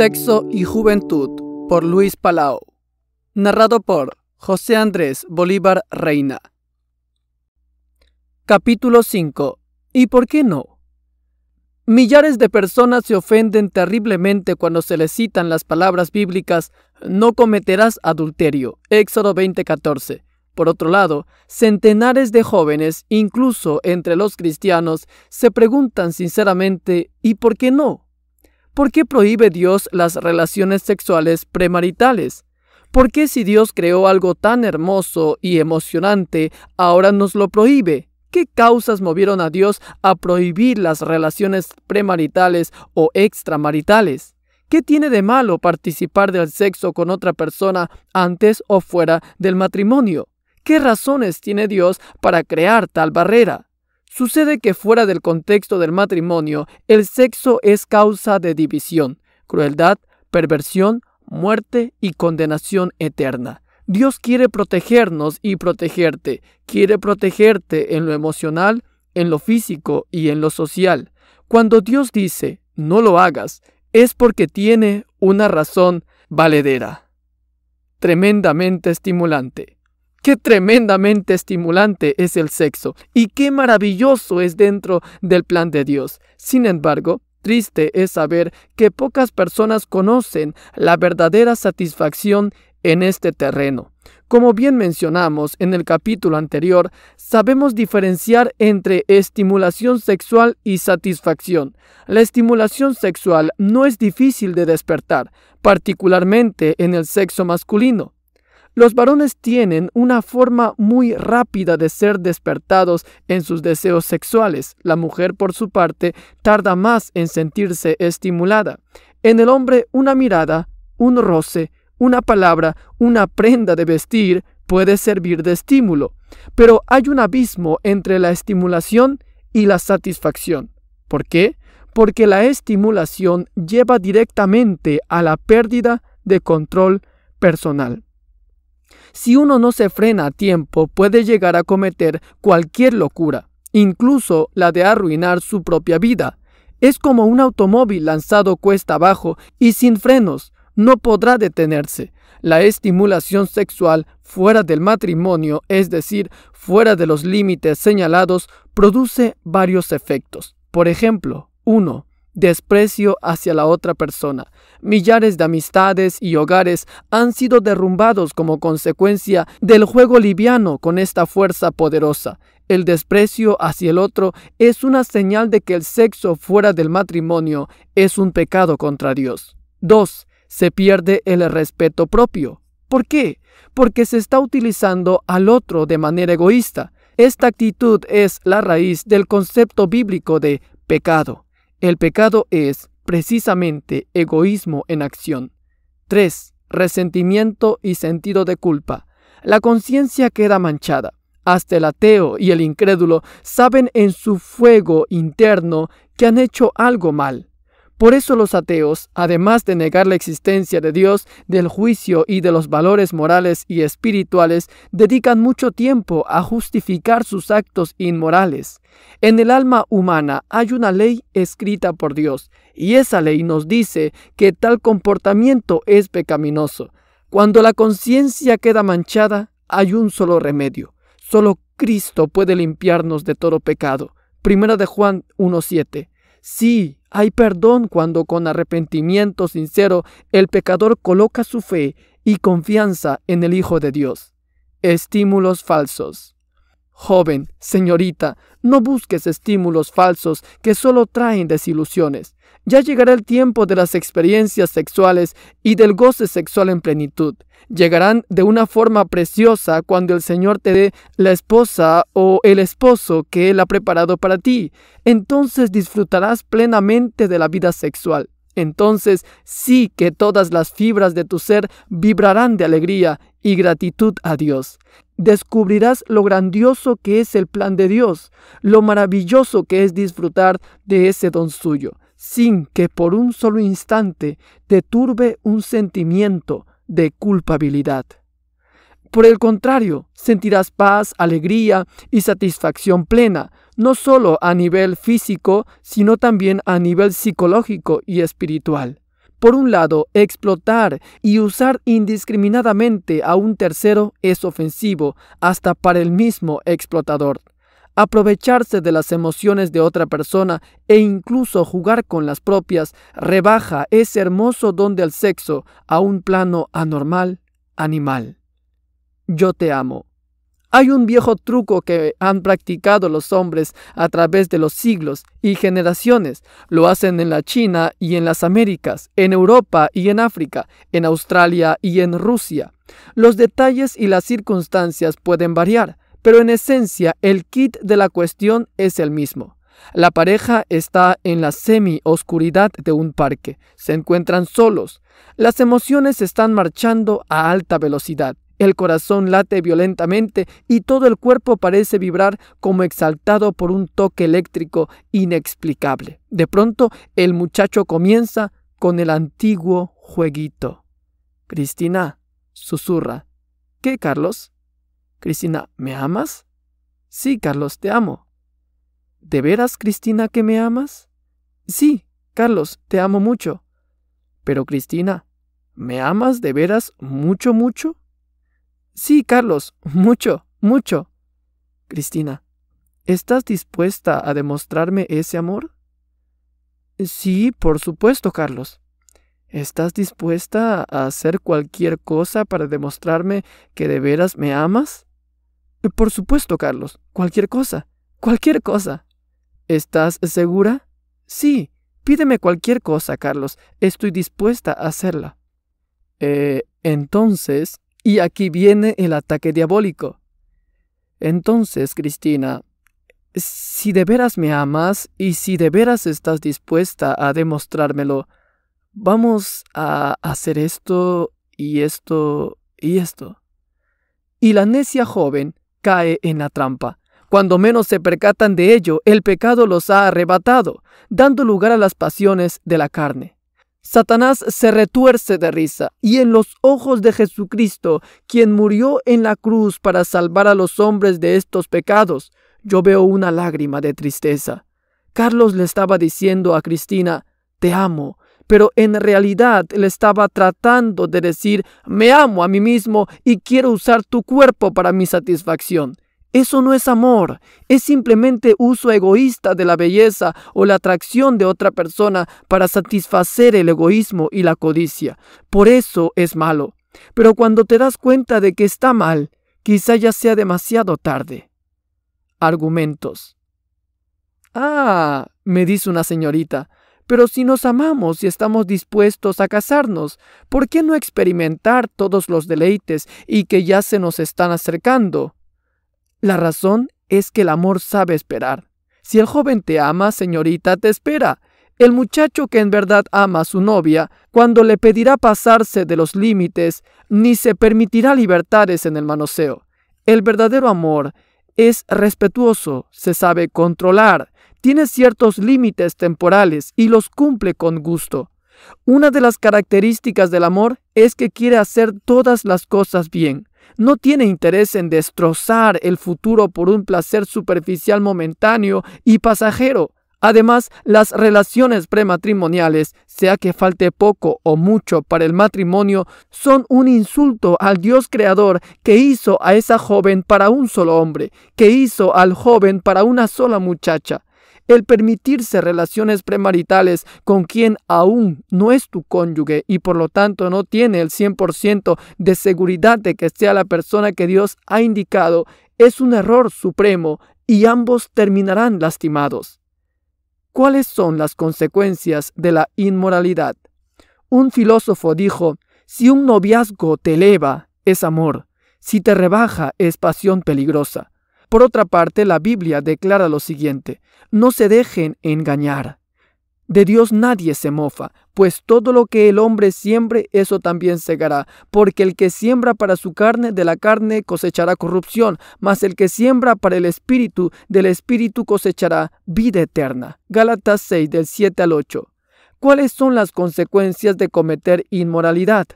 Sexo y Juventud por Luis Palau. Narrado por José Andrés Bolívar Reina. Capítulo 5. ¿Y por qué no? Millares de personas se ofenden terriblemente cuando se les citan las palabras bíblicas no cometerás adulterio, Éxodo 20:14. Por otro lado, centenares de jóvenes, incluso entre los cristianos, se preguntan sinceramente ¿y por qué no? ¿Por qué prohíbe Dios las relaciones sexuales premaritales? ¿Por qué si Dios creó algo tan hermoso y emocionante, ahora nos lo prohíbe? ¿Qué causas movieron a Dios a prohibir las relaciones premaritales o extramaritales? ¿Qué tiene de malo participar del sexo con otra persona antes o fuera del matrimonio? ¿Qué razones tiene Dios para crear tal barrera? Sucede que fuera del contexto del matrimonio, el sexo es causa de división, crueldad, perversión, muerte y condenación eterna. Dios quiere protegernos y protegerte. Quiere protegerte en lo emocional, en lo físico y en lo social. Cuando Dios dice, no lo hagas, es porque tiene una razón valedera. Tremendamente estimulante. Qué tremendamente estimulante es el sexo y qué maravilloso es dentro del plan de Dios. Sin embargo, triste es saber que pocas personas conocen la verdadera satisfacción en este terreno. Como bien mencionamos en el capítulo anterior, sabemos diferenciar entre estimulación sexual y satisfacción. La estimulación sexual no es difícil de despertar, particularmente en el sexo masculino. Los varones tienen una forma muy rápida de ser despertados en sus deseos sexuales. La mujer, por su parte, tarda más en sentirse estimulada. En el hombre, una mirada, un roce, una palabra, una prenda de vestir puede servir de estímulo, pero hay un abismo entre la estimulación y la satisfacción. ¿Por qué? Porque la estimulación lleva directamente a la pérdida de control personal. Si uno no se frena a tiempo, puede llegar a cometer cualquier locura, incluso la de arruinar su propia vida. Es como un automóvil lanzado cuesta abajo y sin frenos, no podrá detenerse. La estimulación sexual fuera del matrimonio, es decir, fuera de los límites señalados, produce varios efectos. Por ejemplo, 1 desprecio hacia la otra persona. Millares de amistades y hogares han sido derrumbados como consecuencia del juego liviano con esta fuerza poderosa. El desprecio hacia el otro es una señal de que el sexo fuera del matrimonio es un pecado contra Dios. 2. Se pierde el respeto propio. ¿Por qué? Porque se está utilizando al otro de manera egoísta. Esta actitud es la raíz del concepto bíblico de pecado. El pecado es, precisamente, egoísmo en acción. 3. Resentimiento y sentido de culpa. La conciencia queda manchada. Hasta el ateo y el incrédulo saben en su fuego interno que han hecho algo mal. Por eso los ateos, además de negar la existencia de Dios, del juicio y de los valores morales y espirituales, dedican mucho tiempo a justificar sus actos inmorales. En el alma humana hay una ley escrita por Dios, y esa ley nos dice que tal comportamiento es pecaminoso. Cuando la conciencia queda manchada, hay un solo remedio. Solo Cristo puede limpiarnos de todo pecado. Primera de Juan 1.7. Sí, hay perdón cuando con arrepentimiento sincero el pecador coloca su fe y confianza en el Hijo de Dios. Estímulos falsos. Joven, señorita, no busques estímulos falsos que solo traen desilusiones. Ya llegará el tiempo de las experiencias sexuales y del goce sexual en plenitud. Llegarán de una forma preciosa cuando el Señor te dé la esposa o el esposo que Él ha preparado para ti. Entonces disfrutarás plenamente de la vida sexual. Entonces sí que todas las fibras de tu ser vibrarán de alegría y gratitud a Dios. Descubrirás lo grandioso que es el plan de Dios, lo maravilloso que es disfrutar de ese don suyo, sin que por un solo instante te turbe un sentimiento de culpabilidad. Por el contrario, sentirás paz, alegría y satisfacción plena, no solo a nivel físico, sino también a nivel psicológico y espiritual. Por un lado, explotar y usar indiscriminadamente a un tercero es ofensivo hasta para el mismo explotador. Aprovecharse de las emociones de otra persona e incluso jugar con las propias rebaja ese hermoso don del sexo a un plano anormal, animal. Yo te amo. Hay un viejo truco que han practicado los hombres a través de los siglos y generaciones. Lo hacen en la China y en las Américas, en Europa y en África, en Australia y en Rusia. Los detalles y las circunstancias pueden variar, pero en esencia el kit de la cuestión es el mismo. La pareja está en la semi-oscuridad de un parque. Se encuentran solos. Las emociones están marchando a alta velocidad el corazón late violentamente y todo el cuerpo parece vibrar como exaltado por un toque eléctrico inexplicable. De pronto, el muchacho comienza con el antiguo jueguito. Cristina susurra. ¿Qué, Carlos? Cristina, ¿me amas? Sí, Carlos, te amo. ¿De veras, Cristina, que me amas? Sí, Carlos, te amo mucho. Pero, Cristina, ¿me amas de veras mucho, mucho? Sí, Carlos, mucho, mucho. Cristina, ¿estás dispuesta a demostrarme ese amor? Eh, sí, por supuesto, Carlos. ¿Estás dispuesta a hacer cualquier cosa para demostrarme que de veras me amas? Eh, por supuesto, Carlos. Cualquier cosa. Cualquier cosa. ¿Estás segura? Sí. Pídeme cualquier cosa, Carlos. Estoy dispuesta a hacerla. Eh, entonces, y aquí viene el ataque diabólico. Entonces, Cristina, si de veras me amas y si de veras estás dispuesta a demostrármelo, vamos a hacer esto y esto y esto. Y la necia joven cae en la trampa. Cuando menos se percatan de ello, el pecado los ha arrebatado, dando lugar a las pasiones de la carne. Satanás se retuerce de risa y en los ojos de Jesucristo, quien murió en la cruz para salvar a los hombres de estos pecados, yo veo una lágrima de tristeza. Carlos le estaba diciendo a Cristina, te amo, pero en realidad le estaba tratando de decir, me amo a mí mismo y quiero usar tu cuerpo para mi satisfacción. Eso no es amor, es simplemente uso egoísta de la belleza o la atracción de otra persona para satisfacer el egoísmo y la codicia. Por eso es malo. Pero cuando te das cuenta de que está mal, quizá ya sea demasiado tarde. Argumentos. Ah, me dice una señorita, pero si nos amamos y estamos dispuestos a casarnos, ¿por qué no experimentar todos los deleites y que ya se nos están acercando? La razón es que el amor sabe esperar. Si el joven te ama, señorita, te espera. El muchacho que en verdad ama a su novia, cuando le pedirá pasarse de los límites, ni se permitirá libertades en el manoseo. El verdadero amor es respetuoso, se sabe controlar, tiene ciertos límites temporales y los cumple con gusto. Una de las características del amor es que quiere hacer todas las cosas bien no tiene interés en destrozar el futuro por un placer superficial momentáneo y pasajero. Además, las relaciones prematrimoniales, sea que falte poco o mucho para el matrimonio, son un insulto al Dios creador que hizo a esa joven para un solo hombre, que hizo al joven para una sola muchacha el permitirse relaciones premaritales con quien aún no es tu cónyuge y por lo tanto no tiene el 100% de seguridad de que sea la persona que Dios ha indicado, es un error supremo y ambos terminarán lastimados. ¿Cuáles son las consecuencias de la inmoralidad? Un filósofo dijo, si un noviazgo te eleva, es amor, si te rebaja, es pasión peligrosa. Por otra parte, la Biblia declara lo siguiente, no se dejen engañar. De Dios nadie se mofa, pues todo lo que el hombre siembre, eso también segará, porque el que siembra para su carne, de la carne cosechará corrupción, mas el que siembra para el espíritu, del espíritu cosechará vida eterna. Gálatas 6 del 7 al 8. ¿Cuáles son las consecuencias de cometer inmoralidad?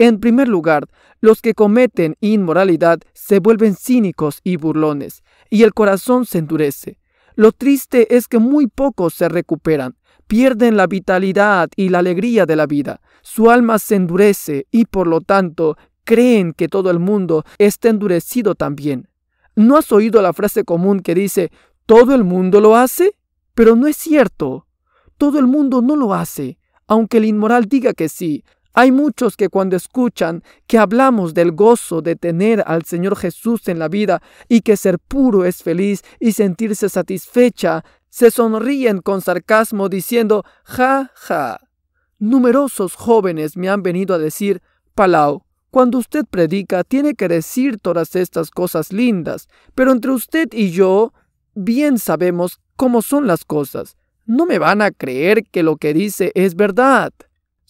En primer lugar, los que cometen inmoralidad se vuelven cínicos y burlones, y el corazón se endurece. Lo triste es que muy pocos se recuperan, pierden la vitalidad y la alegría de la vida, su alma se endurece y por lo tanto creen que todo el mundo está endurecido también. ¿No has oído la frase común que dice, todo el mundo lo hace? Pero no es cierto. Todo el mundo no lo hace, aunque el inmoral diga que sí, hay muchos que cuando escuchan que hablamos del gozo de tener al Señor Jesús en la vida y que ser puro es feliz y sentirse satisfecha, se sonríen con sarcasmo diciendo, ja, ja. Numerosos jóvenes me han venido a decir, Palau, cuando usted predica tiene que decir todas estas cosas lindas, pero entre usted y yo bien sabemos cómo son las cosas. No me van a creer que lo que dice es verdad.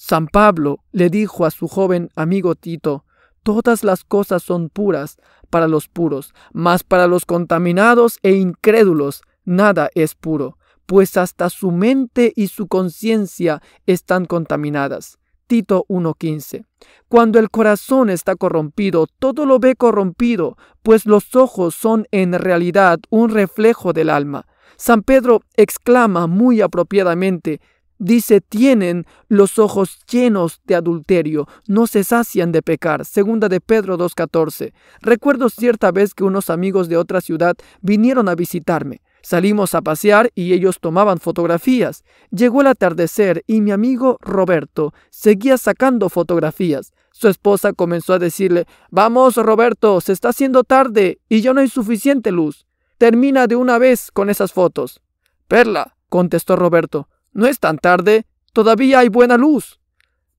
San Pablo le dijo a su joven amigo Tito, Todas las cosas son puras para los puros, mas para los contaminados e incrédulos nada es puro, pues hasta su mente y su conciencia están contaminadas. Tito 1.15. Cuando el corazón está corrompido, todo lo ve corrompido, pues los ojos son en realidad un reflejo del alma. San Pedro exclama muy apropiadamente, Dice, tienen los ojos llenos de adulterio, no se sacian de pecar. Segunda de Pedro 2.14. Recuerdo cierta vez que unos amigos de otra ciudad vinieron a visitarme. Salimos a pasear y ellos tomaban fotografías. Llegó el atardecer y mi amigo Roberto seguía sacando fotografías. Su esposa comenzó a decirle, Vamos Roberto, se está haciendo tarde y ya no hay suficiente luz. Termina de una vez con esas fotos. Perla, contestó Roberto, no es tan tarde, todavía hay buena luz.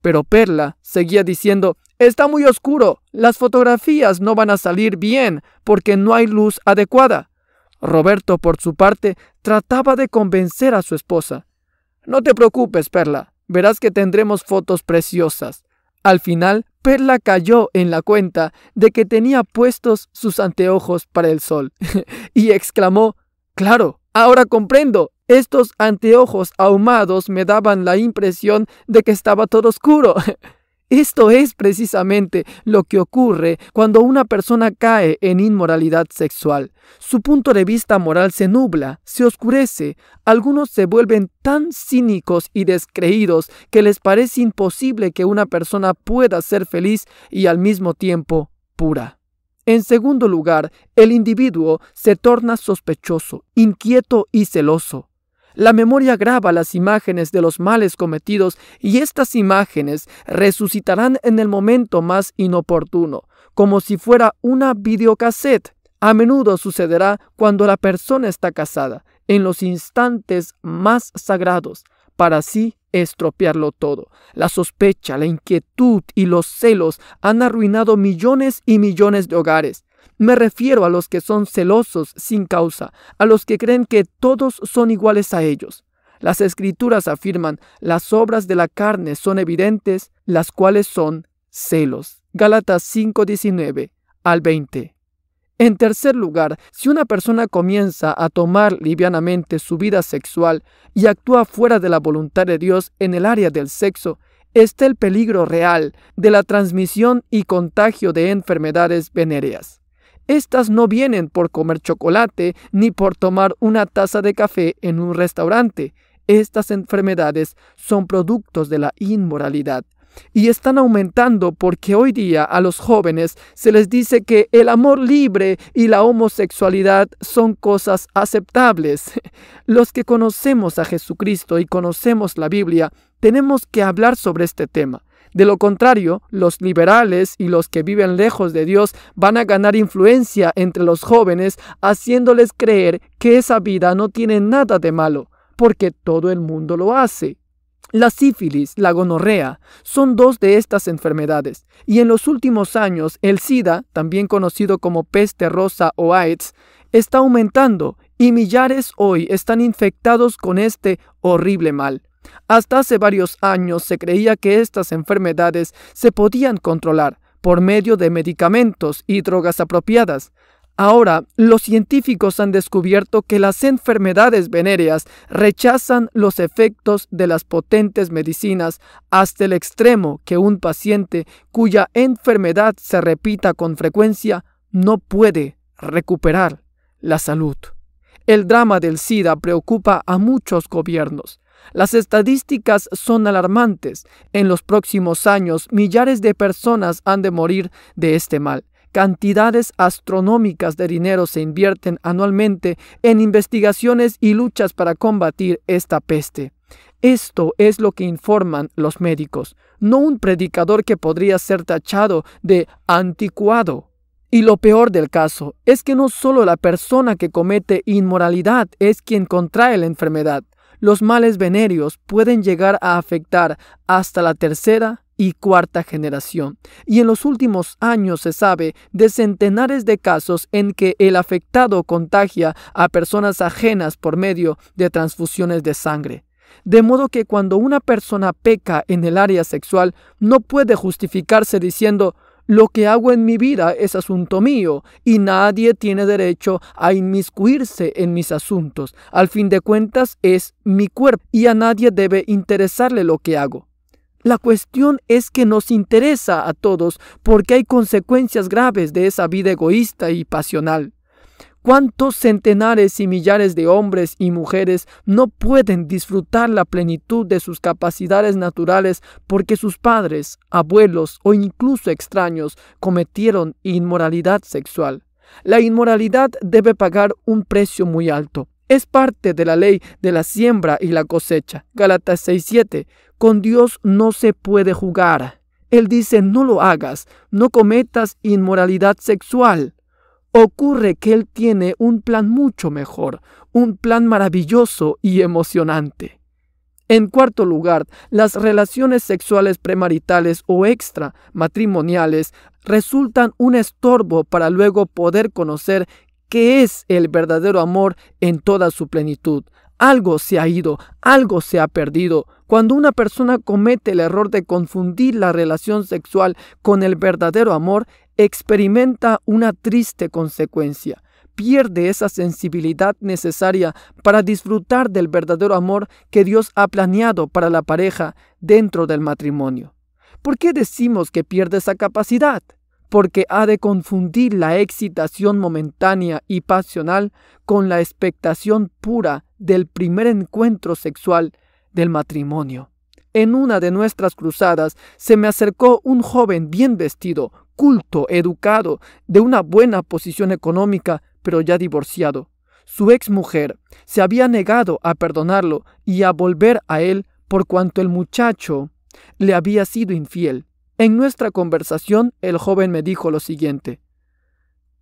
Pero Perla seguía diciendo, está muy oscuro, las fotografías no van a salir bien porque no hay luz adecuada. Roberto, por su parte, trataba de convencer a su esposa. No te preocupes, Perla, verás que tendremos fotos preciosas. Al final, Perla cayó en la cuenta de que tenía puestos sus anteojos para el sol y exclamó, Claro, ahora comprendo, estos anteojos ahumados me daban la impresión de que estaba todo oscuro. Esto es precisamente lo que ocurre cuando una persona cae en inmoralidad sexual. Su punto de vista moral se nubla, se oscurece, algunos se vuelven tan cínicos y descreídos que les parece imposible que una persona pueda ser feliz y al mismo tiempo pura. En segundo lugar, el individuo se torna sospechoso, inquieto y celoso. La memoria graba las imágenes de los males cometidos y estas imágenes resucitarán en el momento más inoportuno, como si fuera una videocassette. A menudo sucederá cuando la persona está casada, en los instantes más sagrados, para así estropearlo todo. La sospecha, la inquietud y los celos han arruinado millones y millones de hogares. Me refiero a los que son celosos sin causa, a los que creen que todos son iguales a ellos. Las escrituras afirman, las obras de la carne son evidentes, las cuales son celos. Gálatas 5:19 al 20. En tercer lugar, si una persona comienza a tomar livianamente su vida sexual y actúa fuera de la voluntad de Dios en el área del sexo, está el peligro real de la transmisión y contagio de enfermedades venéreas. Estas no vienen por comer chocolate ni por tomar una taza de café en un restaurante. Estas enfermedades son productos de la inmoralidad y están aumentando porque hoy día a los jóvenes se les dice que el amor libre y la homosexualidad son cosas aceptables. Los que conocemos a Jesucristo y conocemos la Biblia, tenemos que hablar sobre este tema. De lo contrario, los liberales y los que viven lejos de Dios van a ganar influencia entre los jóvenes haciéndoles creer que esa vida no tiene nada de malo, porque todo el mundo lo hace. La sífilis, la gonorrea, son dos de estas enfermedades, y en los últimos años el SIDA, también conocido como peste rosa o AIDS, está aumentando y millares hoy están infectados con este horrible mal. Hasta hace varios años se creía que estas enfermedades se podían controlar por medio de medicamentos y drogas apropiadas. Ahora, los científicos han descubierto que las enfermedades venéreas rechazan los efectos de las potentes medicinas hasta el extremo que un paciente cuya enfermedad se repita con frecuencia no puede recuperar la salud. El drama del SIDA preocupa a muchos gobiernos. Las estadísticas son alarmantes. En los próximos años, millares de personas han de morir de este mal. Cantidades astronómicas de dinero se invierten anualmente en investigaciones y luchas para combatir esta peste. Esto es lo que informan los médicos, no un predicador que podría ser tachado de anticuado. Y lo peor del caso es que no solo la persona que comete inmoralidad es quien contrae la enfermedad, los males venéreos pueden llegar a afectar hasta la tercera y cuarta generación, y en los últimos años se sabe de centenares de casos en que el afectado contagia a personas ajenas por medio de transfusiones de sangre. De modo que cuando una persona peca en el área sexual, no puede justificarse diciendo lo que hago en mi vida es asunto mío y nadie tiene derecho a inmiscuirse en mis asuntos. Al fin de cuentas es mi cuerpo y a nadie debe interesarle lo que hago. La cuestión es que nos interesa a todos porque hay consecuencias graves de esa vida egoísta y pasional. ¿Cuántos centenares y millares de hombres y mujeres no pueden disfrutar la plenitud de sus capacidades naturales porque sus padres, abuelos o incluso extraños cometieron inmoralidad sexual? La inmoralidad debe pagar un precio muy alto. Es parte de la ley de la siembra y la cosecha. Galatas 6:7. Con Dios no se puede jugar. Él dice, no lo hagas, no cometas inmoralidad sexual ocurre que Él tiene un plan mucho mejor, un plan maravilloso y emocionante. En cuarto lugar, las relaciones sexuales premaritales o extra matrimoniales resultan un estorbo para luego poder conocer qué es el verdadero amor en toda su plenitud. Algo se ha ido, algo se ha perdido. Cuando una persona comete el error de confundir la relación sexual con el verdadero amor, experimenta una triste consecuencia. Pierde esa sensibilidad necesaria para disfrutar del verdadero amor que Dios ha planeado para la pareja dentro del matrimonio. ¿Por qué decimos que pierde esa capacidad? Porque ha de confundir la excitación momentánea y pasional con la expectación pura del primer encuentro sexual del matrimonio. En una de nuestras cruzadas se me acercó un joven bien vestido, culto, educado, de una buena posición económica, pero ya divorciado. Su ex mujer se había negado a perdonarlo y a volver a él por cuanto el muchacho le había sido infiel. En nuestra conversación el joven me dijo lo siguiente.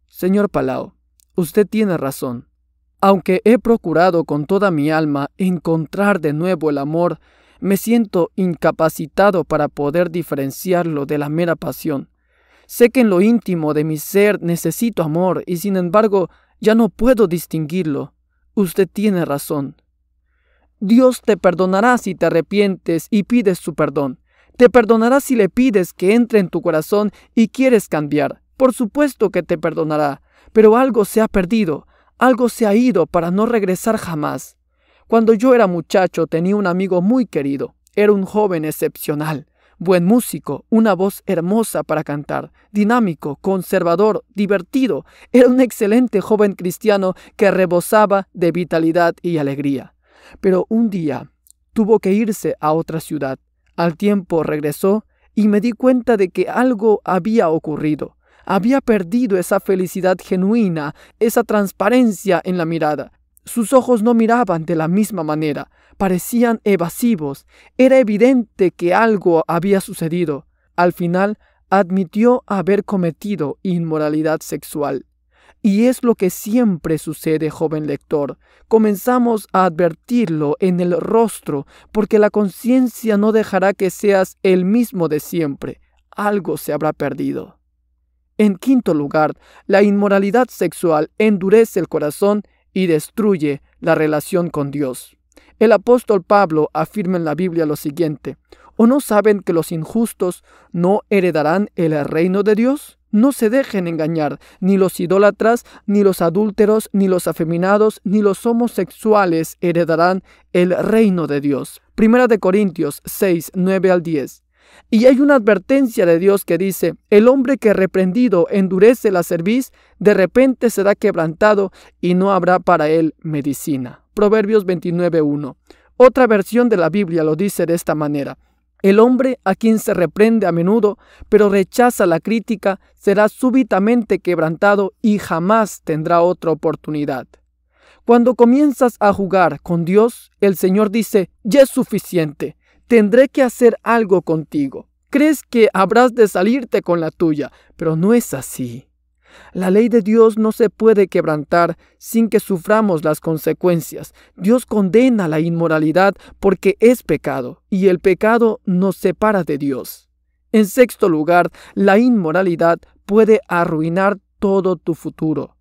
Señor palau usted tiene razón. Aunque he procurado con toda mi alma encontrar de nuevo el amor, me siento incapacitado para poder diferenciarlo de la mera pasión. Sé que en lo íntimo de mi ser necesito amor y sin embargo ya no puedo distinguirlo. Usted tiene razón. Dios te perdonará si te arrepientes y pides su perdón. Te perdonará si le pides que entre en tu corazón y quieres cambiar. Por supuesto que te perdonará, pero algo se ha perdido, algo se ha ido para no regresar jamás. Cuando yo era muchacho tenía un amigo muy querido, era un joven excepcional. Buen músico, una voz hermosa para cantar, dinámico, conservador, divertido, era un excelente joven cristiano que rebosaba de vitalidad y alegría. Pero un día tuvo que irse a otra ciudad. Al tiempo regresó y me di cuenta de que algo había ocurrido. Había perdido esa felicidad genuina, esa transparencia en la mirada. Sus ojos no miraban de la misma manera, parecían evasivos. Era evidente que algo había sucedido. Al final, admitió haber cometido inmoralidad sexual. Y es lo que siempre sucede, joven lector. Comenzamos a advertirlo en el rostro, porque la conciencia no dejará que seas el mismo de siempre. Algo se habrá perdido. En quinto lugar, la inmoralidad sexual endurece el corazón y destruye la relación con Dios. El apóstol Pablo afirma en la Biblia lo siguiente, ¿o no saben que los injustos no heredarán el reino de Dios? No se dejen engañar, ni los idólatras, ni los adúlteros, ni los afeminados, ni los homosexuales heredarán el reino de Dios. Primera de Corintios 6, 9 al 10. Y hay una advertencia de Dios que dice, el hombre que reprendido endurece la cerviz, de repente será quebrantado y no habrá para él medicina. Proverbios 29.1. Otra versión de la Biblia lo dice de esta manera. El hombre a quien se reprende a menudo, pero rechaza la crítica, será súbitamente quebrantado y jamás tendrá otra oportunidad. Cuando comienzas a jugar con Dios, el Señor dice, ya es suficiente, tendré que hacer algo contigo. Crees que habrás de salirte con la tuya, pero no es así. La ley de Dios no se puede quebrantar sin que suframos las consecuencias. Dios condena la inmoralidad porque es pecado, y el pecado nos separa de Dios. En sexto lugar, la inmoralidad puede arruinar todo tu futuro.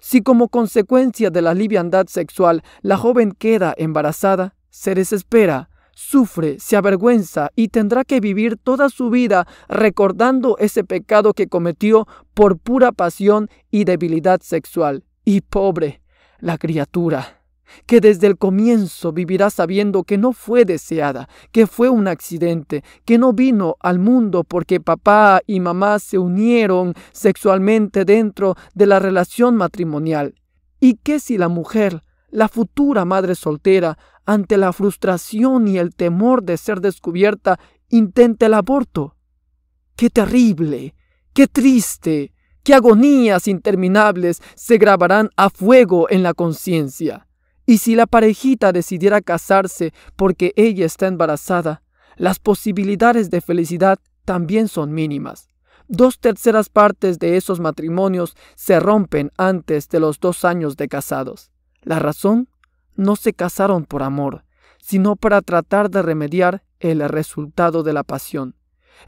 Si como consecuencia de la liviandad sexual la joven queda embarazada, se desespera, sufre, se avergüenza y tendrá que vivir toda su vida recordando ese pecado que cometió por pura pasión y debilidad sexual. Y pobre, la criatura, que desde el comienzo vivirá sabiendo que no fue deseada, que fue un accidente, que no vino al mundo porque papá y mamá se unieron sexualmente dentro de la relación matrimonial. ¿Y qué si la mujer, la futura madre soltera, ante la frustración y el temor de ser descubierta, intenta el aborto. ¡Qué terrible! ¡Qué triste! ¡Qué agonías interminables se grabarán a fuego en la conciencia! Y si la parejita decidiera casarse porque ella está embarazada, las posibilidades de felicidad también son mínimas. Dos terceras partes de esos matrimonios se rompen antes de los dos años de casados. La razón no se casaron por amor, sino para tratar de remediar el resultado de la pasión.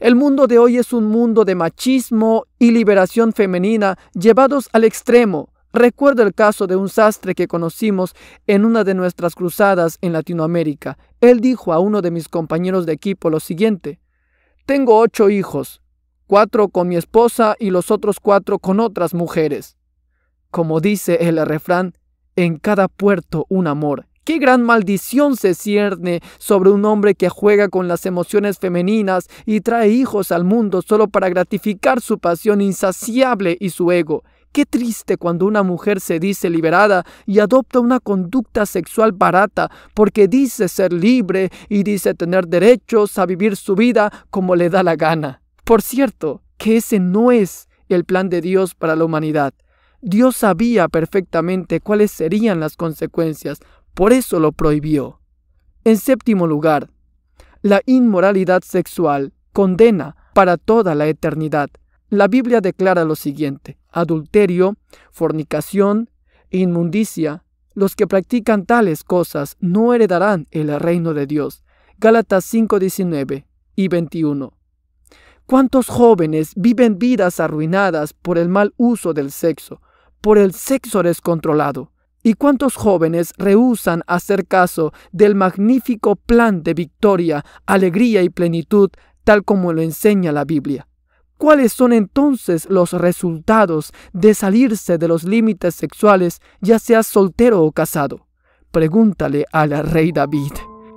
El mundo de hoy es un mundo de machismo y liberación femenina llevados al extremo. Recuerdo el caso de un sastre que conocimos en una de nuestras cruzadas en Latinoamérica. Él dijo a uno de mis compañeros de equipo lo siguiente. Tengo ocho hijos, cuatro con mi esposa y los otros cuatro con otras mujeres. Como dice el refrán, en cada puerto un amor. ¿Qué gran maldición se cierne sobre un hombre que juega con las emociones femeninas y trae hijos al mundo solo para gratificar su pasión insaciable y su ego? Qué triste cuando una mujer se dice liberada y adopta una conducta sexual barata porque dice ser libre y dice tener derechos a vivir su vida como le da la gana. Por cierto, que ese no es el plan de Dios para la humanidad. Dios sabía perfectamente cuáles serían las consecuencias, por eso lo prohibió. En séptimo lugar, la inmoralidad sexual condena para toda la eternidad. La Biblia declara lo siguiente, adulterio, fornicación, inmundicia, los que practican tales cosas no heredarán el reino de Dios. Gálatas 5:19 y 21. ¿Cuántos jóvenes viven vidas arruinadas por el mal uso del sexo? por el sexo descontrolado. ¿Y cuántos jóvenes rehúsan hacer caso del magnífico plan de victoria, alegría y plenitud tal como lo enseña la Biblia? ¿Cuáles son entonces los resultados de salirse de los límites sexuales, ya sea soltero o casado? Pregúntale al rey David.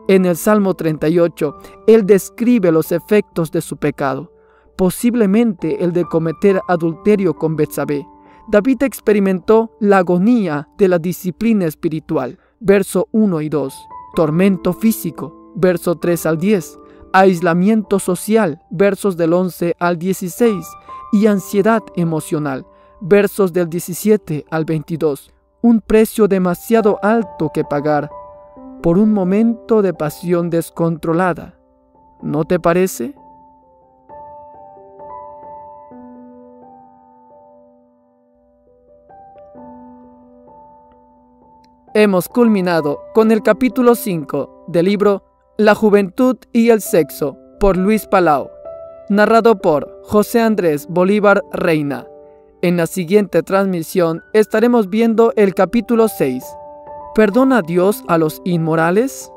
En el Salmo 38, él describe los efectos de su pecado, posiblemente el de cometer adulterio con Betsabé. David experimentó la agonía de la disciplina espiritual, verso 1 y 2, tormento físico, verso 3 al 10, aislamiento social, versos del 11 al 16, y ansiedad emocional, versos del 17 al 22, un precio demasiado alto que pagar por un momento de pasión descontrolada. ¿No te parece? Hemos culminado con el capítulo 5 del libro La Juventud y el Sexo por Luis Palau, narrado por José Andrés Bolívar Reina. En la siguiente transmisión estaremos viendo el capítulo 6. ¿Perdona Dios a los inmorales?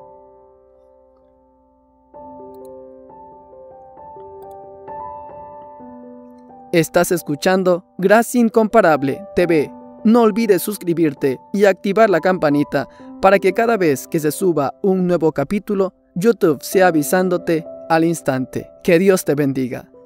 Estás escuchando Gracia Incomparable TV no olvides suscribirte y activar la campanita para que cada vez que se suba un nuevo capítulo, YouTube sea avisándote al instante. Que Dios te bendiga.